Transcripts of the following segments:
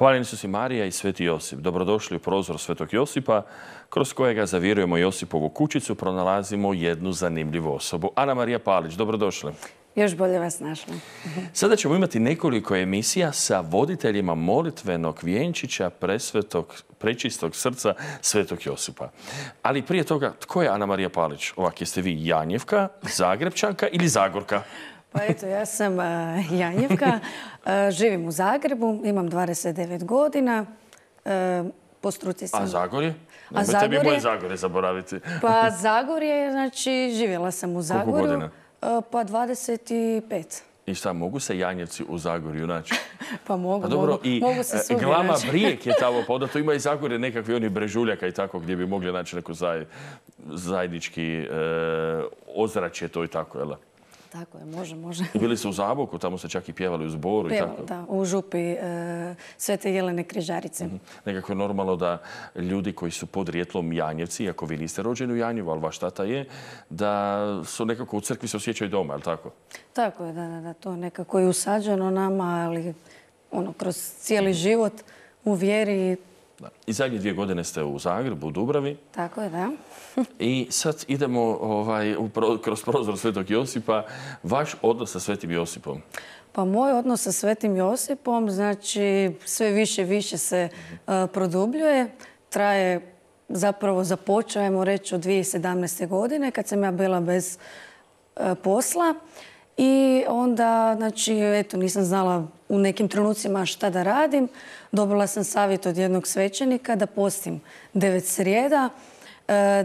Hvaljeni su si Marija i Sveti Josip. Dobrodošli u prozor Svetog Josipa, kroz kojega zavirujemo Josipovu kućicu, pronalazimo jednu zanimljivu osobu. Ana Marija Palić, dobrodošli. Još bolje vas našla. Sada ćemo imati nekoliko emisija sa voditeljima molitvenog vjenčića presvetog, prečistog srca Svetog Josipa. Ali prije toga, tko je Ana Marija Palić? Ovak, jeste vi Janjevka, Zagrebčanka ili Zagorka? Pa eto, ja sam e, Janjevka, e, živim u Zagrebu, imam 29 godina, e, po struci sam... A Zagorje? A Zagorje... moje Zagorje zaboraviti. Pa Zagorje, znači živjela sam u Zagorju. Koliko godina? Pa 25. I šta, mogu se Janjevci u Zagorju naći? pa mogu, pa dobro, mogu, i Glama Brijek je tamo, pa onda ima i Zagorje nekakvi oni brežuljaka i tako gdje bi mogli naći neko zajednički ozračje to i tako, jel' Tako je, može, može. bili ste u Zaboku, tamo ste čak i pjevali u zboru. tako. da, u župi e, Svete Jelene Križarice. Mm Nekako je normalno da ljudi koji su pod rijetlom Janjevci, ako vi niste rođeni u Janjevu, ali vaš tata je, da su nekako u crkvi se osjećaju doma, je tako? Tako je, da, da, da. To nekako je usađeno nama, ali ono, kroz cijeli život u vjeri i zadnje dvije godine ste u Zagrebu, u Dubravi. Tako je, da. I sad idemo ovaj, kroz prozor Svetog Josipa. Vaš odnos sa Svetim Josipom? Pa moj odnos sa Svetim Josipom, znači sve više i više se mhm. e, produbljuje. Traje zapravo započajemo reći, od 2017. godine kad sam ja bila bez e, posla. I onda, znači, eto, nisam znala u nekim trenucima šta da radim. Dobila sam savjet od jednog svećenika da postim devet srijeda, e,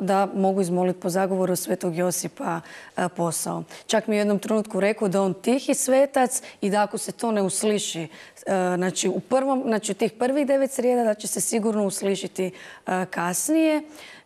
da, mogu izmoliti po zagovoru Svetog Josipa e, posao. Čak mi je u jednom trenutku rekao da on tihi svetac i da ako se to ne usliši, e, znači u prvom, znači tih prvih devet srijeda da će se sigurno uslišiti kasnije.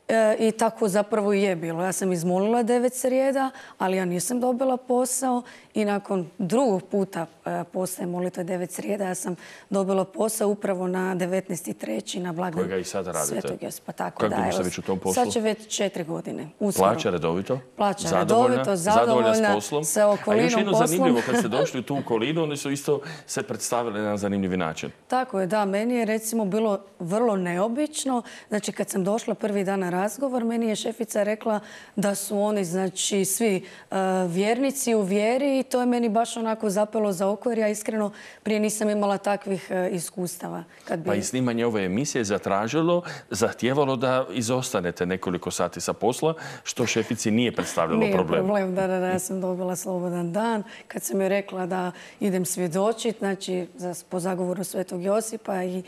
E, I tako zapravo i je bilo. Ja sam izmolila devet srijeda, ali ja nisam dobila posao i nakon drugog puta poslije postaje molitve devet srijeda, ja sam dobila posao upravo na 19.3. na blagdan i sad radite? Tako Kako da, evo, već u tom poslu? Sad će već četiri godine. Plaća redovito? Plaća redovito, zadovoljna, s poslom. A još jedno zanimljivo, kad ste došli u tu okolinu, oni su isto se predstavili na zanimljivi način. Tako je, da. Meni je recimo bilo vrlo neobično. Znači, kad sam došla prvi dan na razgovor, meni je šefica rekla da su oni, znači, svi e, vjernici u vjeri i to je meni baš onako zapelo za oko jer ja iskreno prije nisam imala takvih e, iskustava. Kad bi... Pa i snimanje ove emisije zatražilo, zahtjevalo da izostanete nekoliko sati sa posla, što šefici nije predstavljalo problem. Nije problem, da, da, da, ja sam dobila slobodan dan. Kad sam joj rekla da idem svjedočit, znači, po zagovoru Svetog Josipa i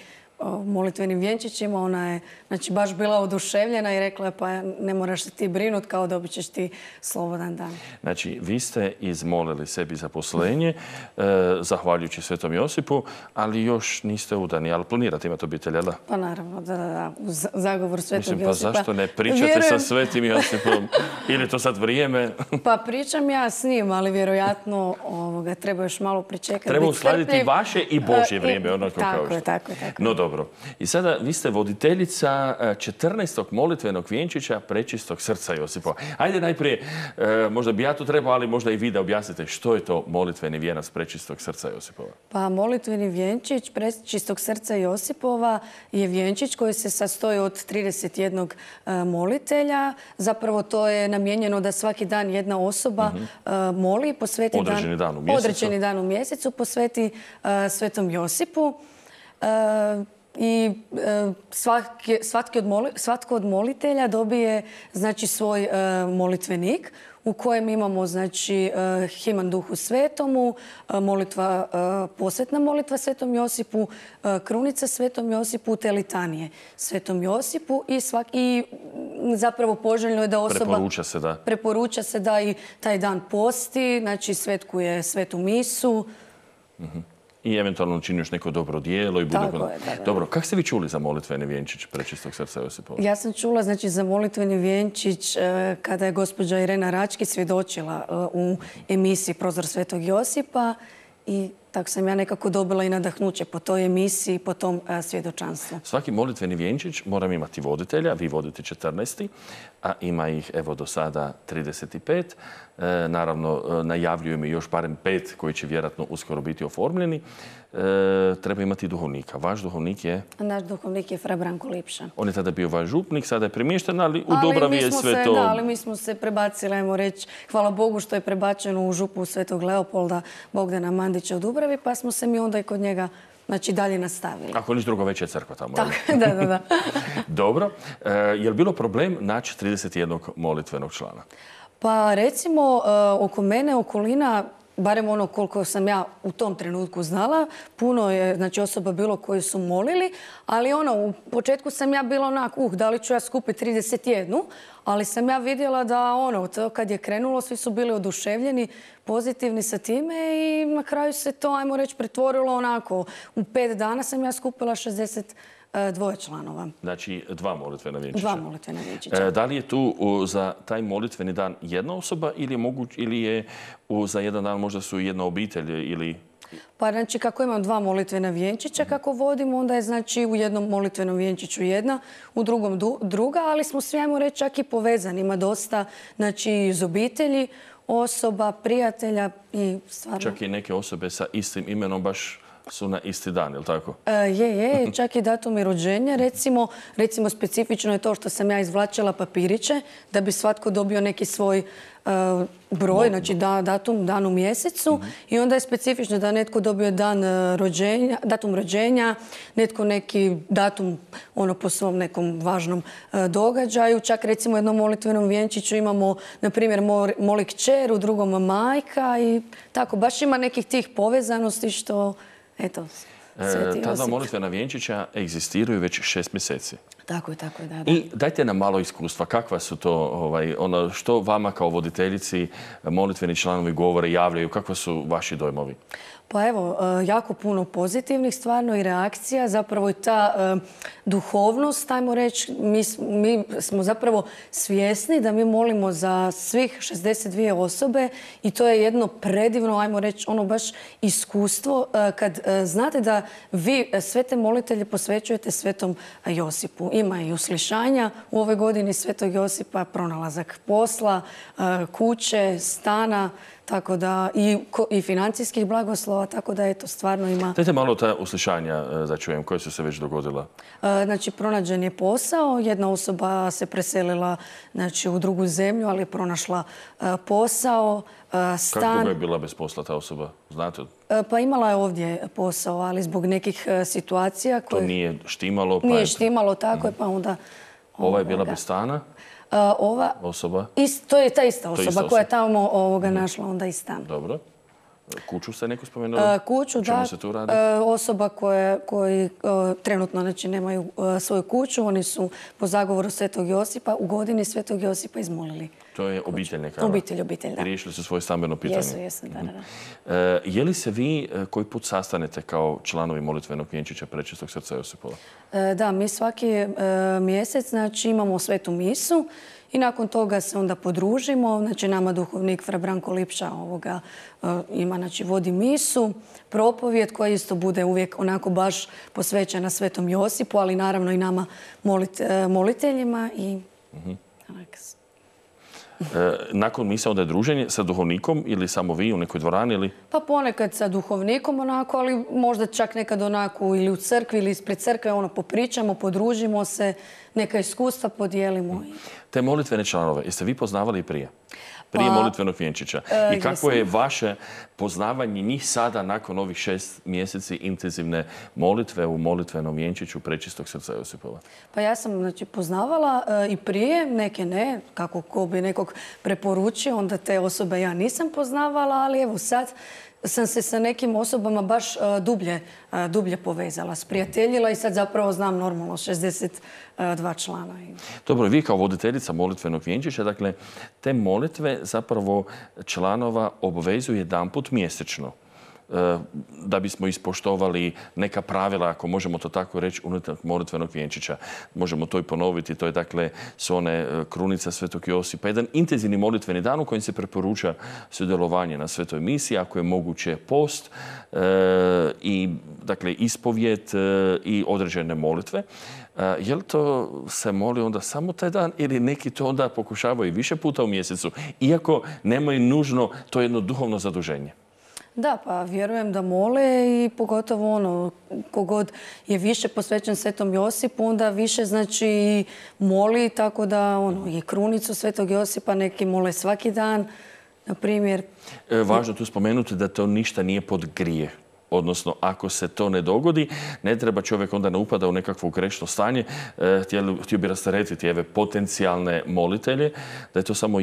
molitvenim vjenčićima. Ona je znači, baš bila oduševljena i rekla je pa ne moraš se ti brinut kao dobit ćeš ti slobodan dan. Znači, vi ste izmolili sebi zaposlenje, e, zahvaljujući Svetom Josipu, ali još niste udani. Ali planirate imati obitelj, jel da? Pa naravno, da, da, da. zagovor Svetog pa Pa zašto ne pričate sa Svetim Josipom? Ili to sad vrijeme? pa pričam ja s njim, ali vjerojatno treba još malo pričekati. Treba uskladiti vaše i Božje e, vrijeme. tako, kao tako, je dobro. I sada vi ste voditeljica 14. E, molitvenog vjenčića prečistog srca Josipova. Ajde najprije, e, možda bi ja to trebao, ali možda i vi da objasnite što je to molitveni vjenac prečistog srca Josipova. Pa molitveni vjenčić prečistog srca Josipova je vjenčić koji se sastoji od 31 e, molitelja. Zapravo to je namijenjeno da svaki dan jedna osoba moli mhm. i moli, posveti određeni dan, u mjesecu, dan posveti svetom Josipu i e, svatki svatko od molitelja dobije znači svoj e, molitvenik u kojem imamo znači e, himan duhu svetomu, molitva, posvetna molitva svetom Josipu, krunica svetom Josipu, telitanije svetom Josipu i, i zapravo poželjno je da osoba... Preporuča se da. i taj dan posti, znači svetkuje svetu misu. Mhm i eventualno još neko dobro dijelo. I Dobro, kako ste vi čuli za molitveni vjenčić prečistog srca Josipova? Ja sam čula znači, za molitveni vjenčić e, kada je gospođa Irena Rački svjedočila e, u emisiji Prozor svetog Josipa i tako sam ja nekako dobila i nadahnuće po toj emisiji, po tom e, svjedočanstvu. Svaki molitveni vjenčić moram imati voditelja, vi vodite 14 a ima ih evo do sada 35. E, naravno, e, najavljuju mi još barem pet koji će vjerojatno uskoro biti oformljeni. E, treba imati duhovnika. Vaš duhovnik je? Naš duhovnik je Fra Branko Lipša. On je tada bio vaš župnik, sada je primješten, ali u Dobravi je sve to... ali mi smo se prebacili, ajmo reći, hvala Bogu što je prebačeno u župu Svetog Leopolda Bogdana Mandića u Dubravi, pa smo se mi onda i kod njega Znači dalje nastavili. Ako niš drugo, već je crkva tamo. da, da, da. Dobro. E, je li bilo problem naći 31 molitvenog člana? Pa recimo, e, oko mene okolina barem ono koliko sam ja u tom trenutku znala, puno je znači, osoba bilo koje su molili, ali ono, u početku sam ja bila onako, uh, da li ću ja skupiti 31, ali sam ja vidjela da ono, to kad je krenulo, svi su bili oduševljeni, pozitivni sa time i na kraju se to, ajmo reći, pretvorilo onako. U pet dana sam ja skupila 60 E, dvoje članova. Znači dva molitvena vjenčića. Dva molitvena vjenčića. E, da li je tu za taj molitveni dan jedna osoba ili je, za jedan dan možda su jedna obitelj ili... Pa znači kako imam dva molitvena vjenčića kako vodim, onda je znači u jednom molitvenom vjenčiću jedna, u drugom druga, ali smo svi, ajmo reći, čak i povezani. Ima dosta, znači iz obitelji, osoba, prijatelja i stvarno... Čak i neke osobe sa istim imenom baš su na isti dan, je li tako? E, je, je, čak i datum i rođenja. Recimo, recimo, specifično je to što sam ja izvlačila papiriće da bi svatko dobio neki svoj e, broj, znači datum, dan u mjesecu. Mhm. I onda je specifično da netko dobio dan e, rođenja, datum rođenja, netko neki datum ono po svom nekom važnom događaju. Čak recimo u jednom molitvenom vjenčiću imamo, na primjer, molik čer, u drugom majka i tako. Baš ima nekih tih povezanosti što Eto, e, Sveti Tada molitvena vjenčića egzistiraju već šest mjeseci. Tako je, tako je, da, I dajte nam malo iskustva. Kakva su to, ovaj, ono, što vama kao voditeljici molitveni članovi govore, javljaju, kakva su vaši dojmovi? Pa evo, e, jako puno pozitivnih stvarno i reakcija, zapravo i ta e, duhovnost, tajmo reći, mi, smo zapravo svjesni da mi molimo za svih 62 osobe i to je jedno predivno, ajmo reći, ono baš iskustvo e, kad znate da vi sve te molitelje posvećujete svetom Josipu. Ima i uslišanja u ove godini svetog Josipa, pronalazak posla, kuće, stana, tako da i, i financijskih blagoslova poslova, tako da to stvarno ima... Dajte malo ta uslišanja e, začujem, koje su se već dogodila? E, znači, pronađen je posao, jedna osoba se preselila znači, u drugu zemlju, ali je pronašla e, posao, stan... Kako je bila bez posla ta osoba? Znate? Pa imala je ovdje posao, ali zbog nekih situacija... Koje... To nije štimalo? Pa nije štimalo, tako je, mm. pa onda... Ova je bila bez stana? ova osoba. to je ta ista osoba, koja je tamo ovoga mhm. našla onda i stan. Dobro. Kuću ste neko spomenuli? E, kuću, Čemu se radi? E, osoba koje, koji e, trenutno znači, nemaju svoju kuću, oni su po zagovoru Svetog Josipa u godini Svetog Josipa izmolili. To je obitelj nekada? Obitelj, obitelj, da. Riješili su svoje stambeno pitanje? Jesu, jesu, da, da. Mhm. je li se vi koji put sastanete kao članovi molitvenog vjenčića Prečestog srca Josipova? da, mi svaki mjesec znači, imamo svetu misu i nakon toga se onda podružimo. Znači nama duhovnik Fra Branko Lipša ovoga, e, ima, znači vodi misu, propovijed koja isto bude uvijek onako baš posvećena Svetom Josipu, ali naravno i nama e, moliteljima i mm E, nakon misa onda je druženje sa duhovnikom ili samo vi u nekoj dvorani? Ili... Pa ponekad sa duhovnikom onako, ali možda čak nekad onako ili u crkvi ili ispred crkve ono popričamo, podružimo se, neka iskustva podijelimo. Te molitvene članove, jeste vi poznavali i prije? prije pa, molitvenog vjenčića. E, I kako je vaše poznavanje njih sada nakon ovih šest mjeseci intenzivne molitve u molitvenom vjenčiću prečistog srca Josipova? Pa ja sam znači, poznavala e, i prije, neke ne, kako ko bi nekog preporučio, onda te osobe ja nisam poznavala, ali evo sad sam se sa nekim osobama baš e, dublje, e, dublje povezala, sprijateljila i sad zapravo znam normalno 62 člana. Dobro, vi kao voditeljica molitvenog vjenčića, dakle, te molitve zapravo članova obvezuju put mjesečno. E, da bismo ispoštovali neka pravila, ako možemo to tako reći, unutar molitvenog vjenčića. Možemo to i ponoviti, to je dakle su one e, krunica Svetog Josipa. Jedan intenzivni molitveni dan u kojem se preporuča sudjelovanje na svetoj misiji, ako je moguće post e, i dakle ispovjet i određene molitve. Je jel to se moli onda samo taj dan ili neki to onda pokušavaju više puta u mjesecu, iako nemaju nužno to jedno duhovno zaduženje? Da, pa vjerujem da mole i pogotovo ono, kogod je više posvećen Svetom Josipu, onda više znači moli, tako da ono, i krunicu Svetog Josipa neki mole svaki dan, na primjer. E, važno tu spomenuti da to ništa nije pod grije odnosno ako se to ne dogodi, ne treba čovjek onda ne upada u nekakvo grešno stanje. E, htio, bi rasteretiti eve potencijalne molitelje, da je to samo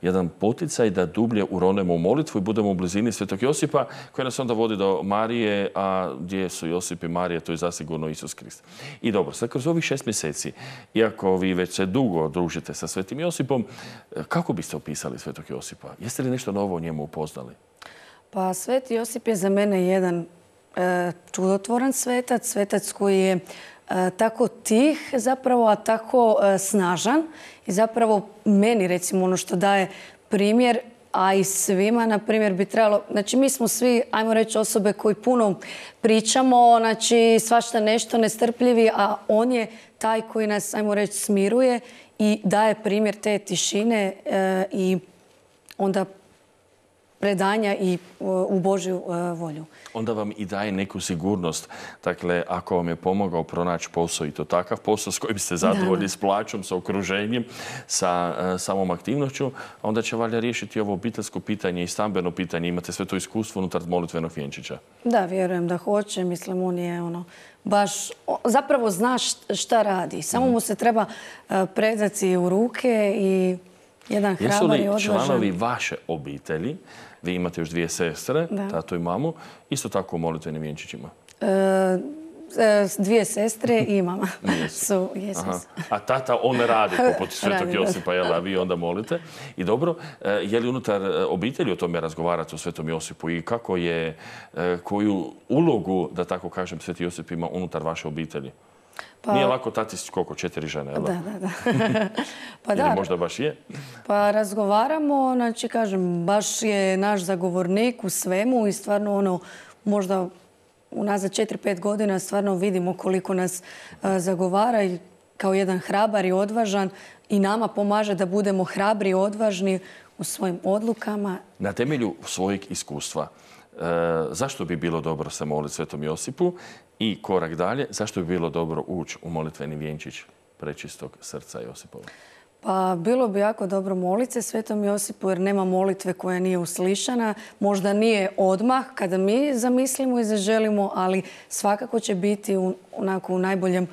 jedan poticaj da dublje uronemo u molitvu i budemo u blizini Svetog Josipa, koji nas onda vodi do Marije, a gdje su Josip i Marije, to je zasigurno Isus Krist. I dobro, sad kroz ovih šest mjeseci, iako vi već se dugo družite sa Svetim Josipom, e, kako biste opisali Svetog Josipa? Jeste li nešto novo o njemu upoznali? Pa Sveti Josip je za mene jedan e, čudotvoran svetac, svetac koji je e, tako tih zapravo, a tako e, snažan i zapravo meni recimo ono što daje primjer a i svima, na primjer, bi trebalo... Znači, mi smo svi, ajmo reći, osobe koji puno pričamo, znači, svašta nešto nestrpljivi, a on je taj koji nas, ajmo reći, smiruje i daje primjer te tišine i onda predanja i e, u Božju e, volju. Onda vam i daje neku sigurnost. Dakle, ako vam je pomogao pronaći posao i to takav posao s kojim ste zadovoljni, s plaćom, sa okruženjem, sa e, samom aktivnošću, onda će valja riješiti ovo obiteljsko pitanje i stambeno pitanje. Imate sve to iskustvo unutar molitvenog vjenčića. Da, vjerujem da hoće. Mislim, on je ono, baš, zapravo zna šta radi. Samo mhm. mu se treba predati u ruke i jedan Jesu li članovi vaše obitelji, vi imate još dvije sestre, tato i mamu, isto tako molite molitvenim vjenčićima? E, e, dvije sestre i mama su. A tata, on radi poput Svetog Josipa, a vi onda molite. I dobro, e, je li unutar obitelji o tome razgovarati o Svetom Josipu i kako je, koju ulogu, da tako kažem, Sveti Josip ima unutar vaše obitelji? Pa- Nije lako tati koliko, četiri žene, jel da? Da, da, pa da. Ili možda baš je? Pa razgovaramo, znači kažem, baš je naš zagovornik u svemu i stvarno ono, možda unazad četiri, pet godina stvarno vidimo koliko nas e, zagovara i kao jedan hrabar i odvažan i nama pomaže da budemo hrabri i odvažni u svojim odlukama. Na temelju svojeg iskustva, e, zašto bi bilo dobro se moliti Svetom Josipu i korak dalje, zašto bi bilo dobro ući u molitveni vjenčić prečistog srca Josipova? Pa bilo bi jako dobro molice Svetom Josipu jer nema molitve koja nije uslišana. Možda nije odmah kada mi zamislimo i zaželimo, ali svakako će biti u, onako u najboljem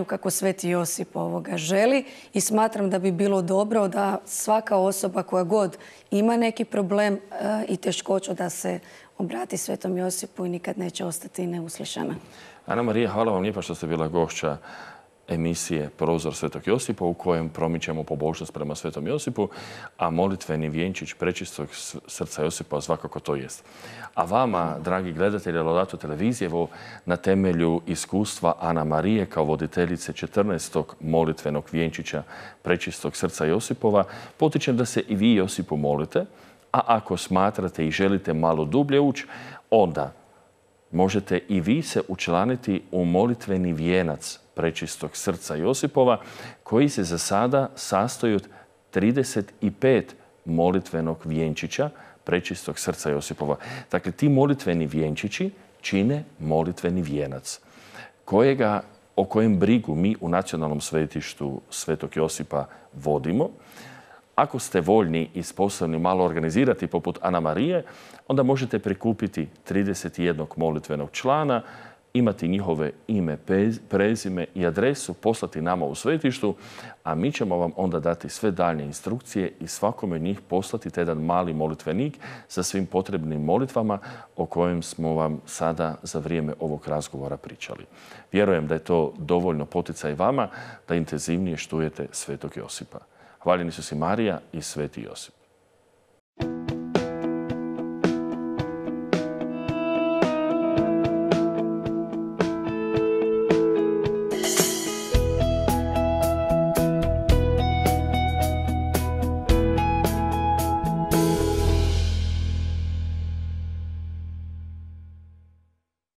u kako Sveti Josip ovoga želi i smatram da bi bilo dobro da svaka osoba koja god ima neki problem e, i teškoću da se obrati Svetom Josipu i nikad neće ostati neuslišana. Ana Marija, hvala vam lijepa što ste bila gošća emisije Prozor Svetog Josipa u kojem promičemo pobožnost prema Svetom Josipu, a molitveni vjenčić prečistog srca Josipa svakako to jest. A vama, dragi gledatelji Lodato Televizijevo, na temelju iskustva Ana Marije kao voditeljice 14. molitvenog vjenčića prečistog srca Josipova, potičem da se i vi Josipu molite, a ako smatrate i želite malo dublje ući, onda možete i vi se učlaniti u molitveni vjenac prečistog srca Josipova, koji se za sada sastoji od 35 molitvenog vjenčića prečistog srca Josipova. Dakle, ti molitveni vjenčići čine molitveni vjenac kojega, o kojem brigu mi u nacionalnom svetištu Svetog Josipa vodimo. Ako ste voljni i sposobni malo organizirati poput Ana Marije, onda možete prikupiti 31 molitvenog člana imati njihove ime, prezime i adresu, poslati nama u svetištu, a mi ćemo vam onda dati sve daljnje instrukcije i svakome njih poslati te jedan mali molitvenik sa svim potrebnim molitvama o kojem smo vam sada za vrijeme ovog razgovora pričali. Vjerujem da je to dovoljno poticaj vama da intenzivnije štujete Svetog Josipa. Hvaljeni su si Marija i Sveti Josip.